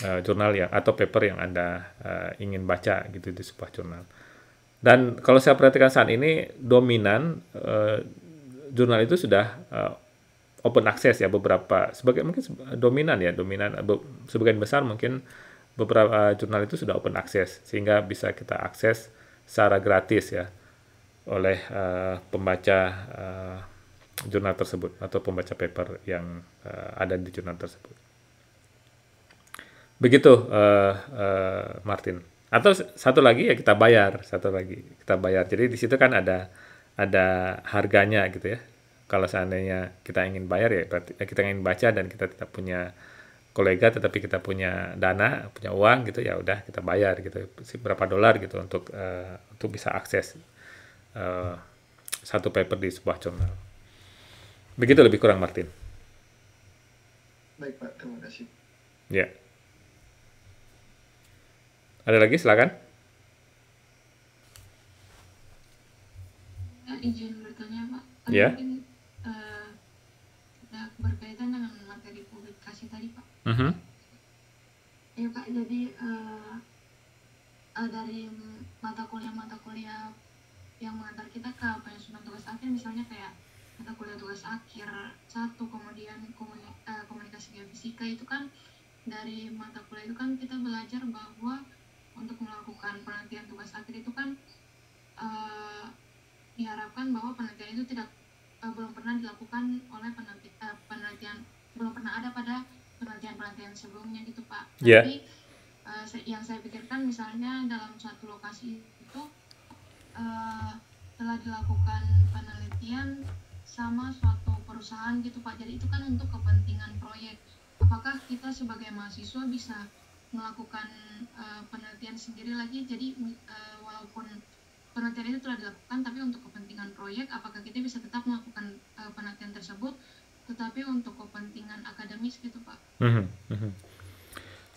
uh, jurnal yang atau paper yang Anda uh, ingin baca gitu di sebuah jurnal. Dan kalau saya perhatikan saat ini dominan eh, jurnal itu sudah eh, open access ya beberapa sebagai mungkin dominan ya dominan be, sebagian besar mungkin beberapa eh, jurnal itu sudah open access sehingga bisa kita akses secara gratis ya oleh eh, pembaca eh, jurnal tersebut atau pembaca paper yang eh, ada di jurnal tersebut. Begitu uh, uh, Martin atau satu lagi ya kita bayar satu lagi kita bayar jadi di situ kan ada ada harganya gitu ya kalau seandainya kita ingin bayar ya berarti eh, kita ingin baca dan kita tidak punya kolega tetapi kita punya dana punya uang gitu ya udah kita bayar gitu berapa dolar gitu untuk uh, untuk bisa akses uh, satu paper di sebuah jurnal begitu lebih kurang Martin baik pak terima kasih ya yeah. Ada lagi, silakan. izin bertanya, Pak. Kan ya. Mungkin uh, berkaitan dengan materi publikasi tadi, Pak. -huh. Mm-hmm. Ya, Pak. Jadi uh, uh, dari mata kuliah-mata kuliah yang mengantar kita ke penyusunan tugas akhir, misalnya kayak mata kuliah tugas akhir satu kemudian komunikasi, uh, eh, komunikasi geofisika itu kan dari mata kuliah itu kan kita belajar bahwa untuk melakukan penelitian tugas akhir itu kan uh, diharapkan bahwa penelitian itu tidak uh, belum pernah dilakukan oleh peneliti, uh, penelitian belum pernah ada pada penelitian-penelitian sebelumnya gitu pak. Yeah. Tapi yang saya pikirkan misalnya dalam suatu lokasi itu uh, telah dilakukan penelitian sama suatu perusahaan gitu pak. Jadi itu kan untuk kepentingan proyek. Apakah kita sebagai mahasiswa bisa melakukan uh, penelitian sendiri lagi jadi uh, walaupun penelitian itu telah dilakukan tapi untuk kepentingan proyek apakah kita bisa tetap melakukan uh, penelitian tersebut tetapi untuk kepentingan akademis gitu pak mhm, mhm.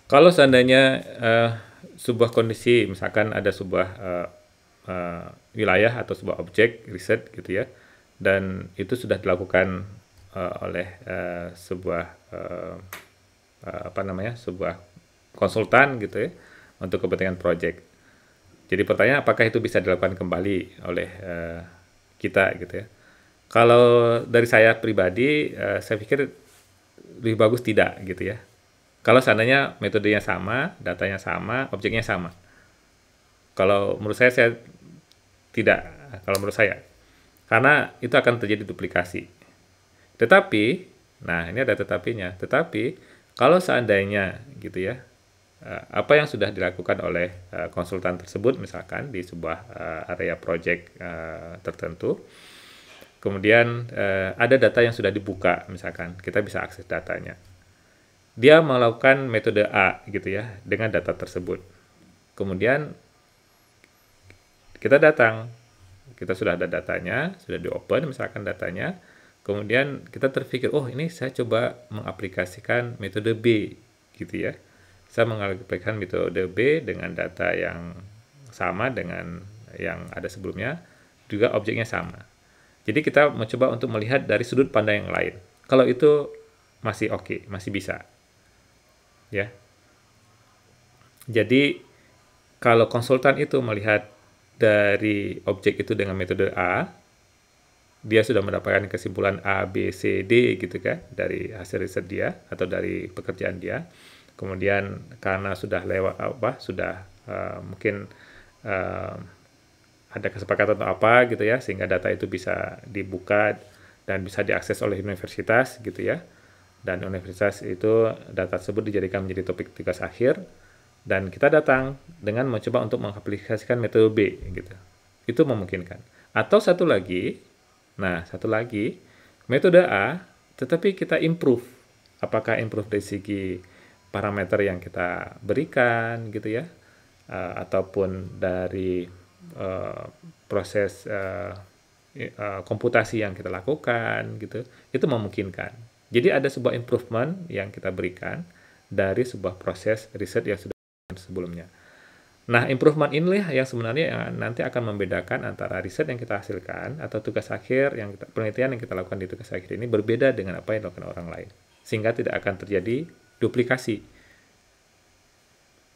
kalau seandainya uh, sebuah kondisi misalkan ada sebuah uh, uh, wilayah atau sebuah objek riset gitu ya dan itu sudah dilakukan uh, oleh uh, sebuah uh, uh, apa namanya sebuah konsultan gitu ya untuk kepentingan proyek. Jadi pertanyaan apakah itu bisa dilakukan kembali oleh uh, kita gitu ya. Kalau dari saya pribadi uh, saya pikir lebih bagus tidak gitu ya. Kalau seandainya metodenya sama, datanya sama, objeknya sama. Kalau menurut saya saya tidak kalau menurut saya. Karena itu akan terjadi duplikasi. Tetapi, nah ini ada tetapinya. Tetapi kalau seandainya gitu ya, Eh, apa yang sudah dilakukan oleh eh, konsultan tersebut misalkan di sebuah eh, area project tertentu. Kemudian ada data yang sudah dibuka misalkan, kita bisa akses datanya. Dia melakukan metode A gitu ya dengan data tersebut. Kemudian kita datang, kita sudah ada datanya, sudah di open misalkan datanya. Kemudian kita terpikir, oh ini saya coba mengaplikasikan metode B gitu ya saya mengalihkan metode gitu, B dengan data yang sama dengan yang ada sebelumnya, juga objeknya sama. Jadi kita mencoba untuk melihat dari sudut pandang yang lain. Kalau itu masih oke, okay, masih bisa. Ya. Jadi kalau konsultan itu melihat dari objek itu dengan metode A, dia sudah mendapatkan kesimpulan A, B, C, D gitu kan dari hasil riset dia atau dari pekerjaan dia kemudian karena sudah lewat apa sudah uh, mungkin uh, ada kesepakatan atau apa gitu ya sehingga data itu bisa dibuka dan bisa diakses oleh universitas gitu ya dan universitas itu data tersebut dijadikan menjadi topik tugas akhir dan kita datang dengan mencoba untuk mengaplikasikan metode B gitu itu memungkinkan atau satu lagi nah satu lagi metode A tetapi kita improve apakah improve dari segi parameter yang kita berikan gitu ya uh, ataupun dari uh, proses uh, uh, komputasi yang kita lakukan gitu itu memungkinkan jadi ada sebuah improvement yang kita berikan dari sebuah proses riset yang sudah sebelumnya nah improvement inilah yang sebenarnya yang nanti akan membedakan antara riset yang kita hasilkan atau tugas akhir yang kita, penelitian yang kita lakukan di tugas akhir ini berbeda dengan apa yang dilakukan orang lain sehingga tidak akan terjadi duplikasi.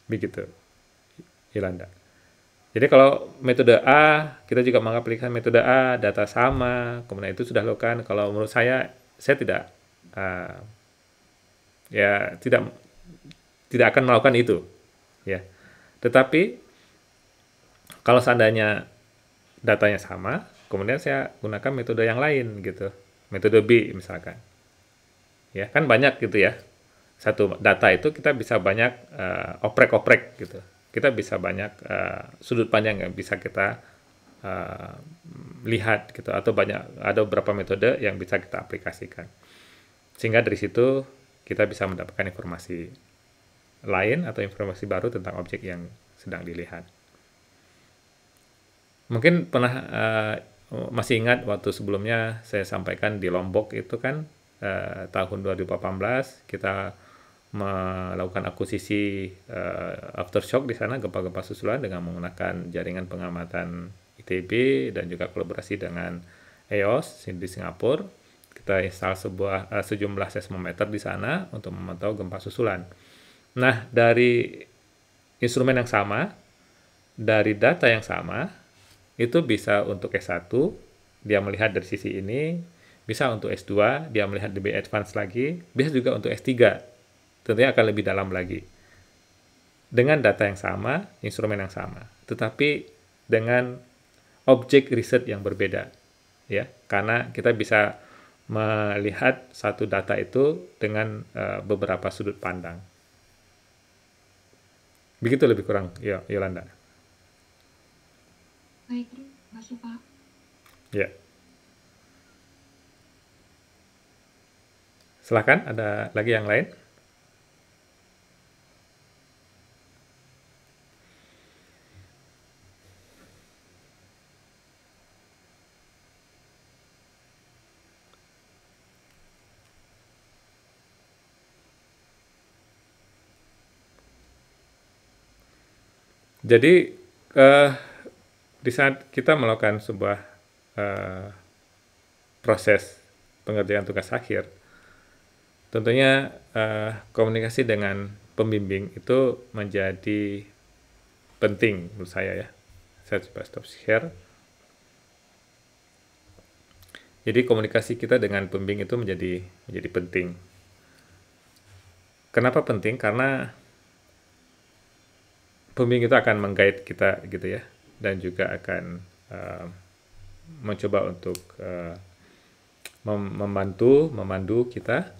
Begitu, Ilanda. Jadi kalau metode A, kita juga mengaplikasikan metode A, data sama, kemudian itu sudah lakukan. Kalau menurut saya, saya tidak, uh, ya tidak tidak akan melakukan itu, ya. Tetapi kalau seandainya datanya sama, kemudian saya gunakan metode yang lain gitu, metode B misalkan, ya kan banyak gitu ya satu data itu kita bisa banyak oprek eh, oprek-oprek gitu. Kita bisa banyak uh, sudut pandang yang bisa kita uh, lihat gitu atau banyak ada beberapa metode yang bisa kita aplikasikan. Sehingga dari situ kita bisa mendapatkan informasi lain atau informasi baru tentang objek yang sedang dilihat. Mungkin pernah uh, masih ingat waktu sebelumnya saya sampaikan di Lombok itu kan uh, tahun 2018 kita melakukan akuisisi uh, aftershock di sana gempa-gempa susulan dengan menggunakan jaringan pengamatan ITB dan juga kolaborasi dengan EOS di Singapura. Kita install sebuah uh, sejumlah seismometer di sana untuk memantau gempa susulan. Nah, dari instrumen yang sama, dari data yang sama, itu bisa untuk S1 dia melihat dari sisi ini, bisa untuk S2 dia melihat lebih advance lagi, bisa juga untuk S3 tentunya akan lebih dalam lagi. Dengan data yang sama, instrumen yang sama, tetapi dengan objek riset yang berbeda. Ya, karena kita bisa melihat satu data itu dengan uh, beberapa sudut pandang. Begitu lebih kurang, Yo, Yolanda. Baik, terima kasih Pak. Ya. Silahkan, ada lagi yang lain? Jadi uh, di saat kita melakukan sebuah uh, proses pengerjaan tugas akhir, tentunya uh, komunikasi dengan pembimbing itu menjadi penting menurut saya ya. Saya coba stop share. Jadi komunikasi kita dengan pembimbing itu menjadi menjadi penting. Kenapa penting? Karena pembimbing itu akan menggait kita gitu ya dan juga akan uh, mencoba untuk uh, mem membantu memandu kita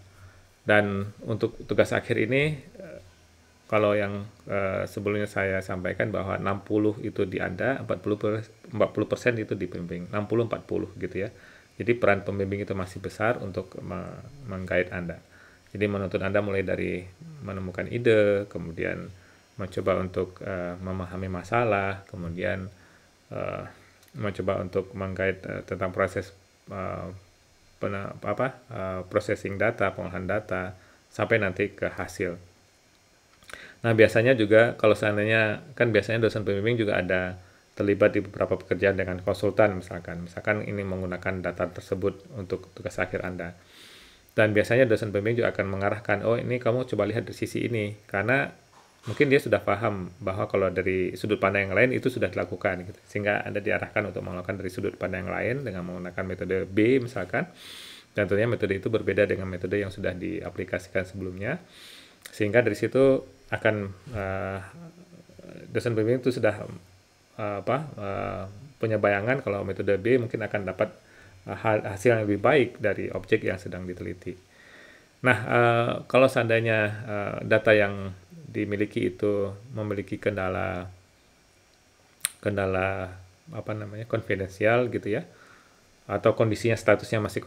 dan untuk tugas akhir ini uh, kalau yang uh, sebelumnya saya sampaikan bahwa 60 itu di Anda, 40 40% persen itu di pembimbing, 60 40 gitu ya. Jadi peran pembimbing itu masih besar untuk menggait Anda. Jadi menuntut Anda mulai dari menemukan ide, kemudian mencoba untuk uh, memahami masalah, kemudian uh, mencoba untuk mengkait uh, eh, tentang proses uh, pena, apa uh, processing data, pengolahan data sampai nanti ke hasil. Nah, biasanya juga kalau seandainya kan biasanya dosen pembimbing juga ada terlibat di beberapa pekerjaan dengan konsultan misalkan. Misalkan ini menggunakan data tersebut untuk tugas akhir Anda. Dan biasanya dosen pembimbing juga akan mengarahkan, oh ini kamu coba lihat dari sisi ini. Karena mungkin dia sudah paham bahwa kalau dari sudut pandang yang lain itu sudah dilakukan gitu. sehingga anda diarahkan untuk melakukan dari sudut pandang yang lain dengan menggunakan metode B misalkan dan tentunya metode itu berbeda dengan metode yang sudah diaplikasikan sebelumnya sehingga dari situ akan uh, dosen pembimbing itu sudah uh, apa uh, punya bayangan kalau metode B mungkin akan dapat uh, hasil yang lebih baik dari objek yang sedang diteliti. Nah, uh, kalau seandainya uh, data yang dimiliki itu memiliki kendala kendala apa namanya konfidensial gitu ya atau kondisinya statusnya masih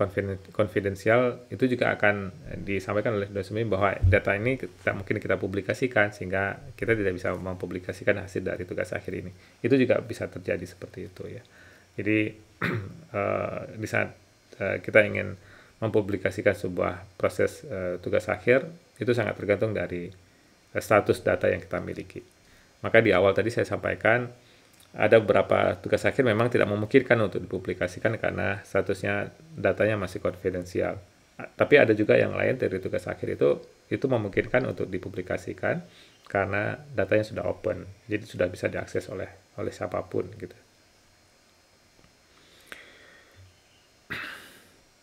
konfidensial itu juga akan disampaikan oleh dosen bahwa data ini tidak mungkin kita publikasikan sehingga kita tidak bisa mempublikasikan hasil dari tugas akhir ini itu juga bisa terjadi seperti itu ya jadi uh, di saat eh, kita ingin mempublikasikan sebuah proses eh, tugas akhir itu sangat tergantung dari Eh, status data yang kita miliki. Maka di awal tadi saya sampaikan ada beberapa tugas akhir memang tidak memungkinkan untuk dipublikasikan karena statusnya datanya masih konfidensial. Tapi ada juga yang lain dari tugas akhir itu itu memungkinkan untuk dipublikasikan karena datanya sudah open, jadi sudah bisa diakses oleh oleh siapapun gitu.